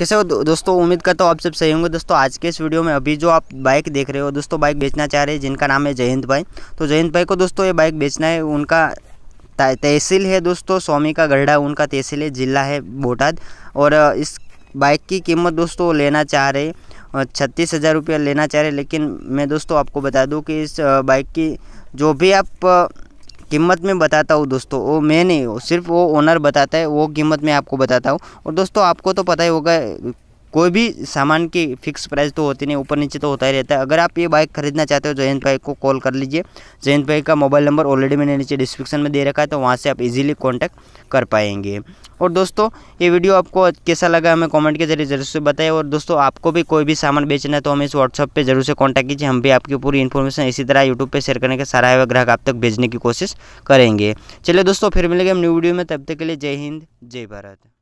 कैसे हो दोस्तों उम्मीद करता हूँ आप सब सही होंगे दोस्तों आज के इस वीडियो में अभी जो आप बाइक देख रहे हो दोस्तों बाइक बेचना चाह रहे हैं जिनका नाम है जयंत भाई तो जयंत भाई को दोस्तों ये बाइक बेचना है उनका तहसील है दोस्तों स्वामी का गढ़ा उनका तहसील है जिला है बोटाद और इस बाइक की कीमत दोस्तों लेना चाह रहे छत्तीस हज़ार रुपया लेना चाह रहे लेकिन मैं दोस्तों आपको बता दूं कि इस बाइक की जो भी आप कीमत में बताता हूँ दोस्तों वो मैं नहीं सिर्फ वो ओनर बताता है वो कीमत मैं आपको बताता हूँ और दोस्तों आपको तो पता ही होगा कोई भी सामान की फिक्स प्राइस तो होती नहीं ऊपर नीचे तो होता ही रहता है अगर आप ये बाइक खरीदना चाहते हो जयंत भाई को कॉल कर लीजिए जयंत भाई का मोबाइल नंबर ऑलरेडी मैंने नीचे डिस्क्रिप्शन में दे रखा है तो वहाँ से आप इजीली कांटेक्ट कर पाएंगे और दोस्तों ये वीडियो आपको कैसा लगा हमें कॉमेंट के जरिए जरूर से बताए और दोस्तों आपको भी कोई भी सामान बेचना है तो हमें इस व्हाट्सअप पर जरूर से कॉन्टैक्ट कीजिए हम भी आपकी पूरी इन्फॉर्मेशन इसी तरह यूट्यूब पर शेयर करने के सारा है ग्राहक आप तक भेजने की कोशिश करेंगे चलिए दोस्तों फिर मिलेंगे हम न्यू वीडियो में तब तक के लिए जय हिंद जय भारत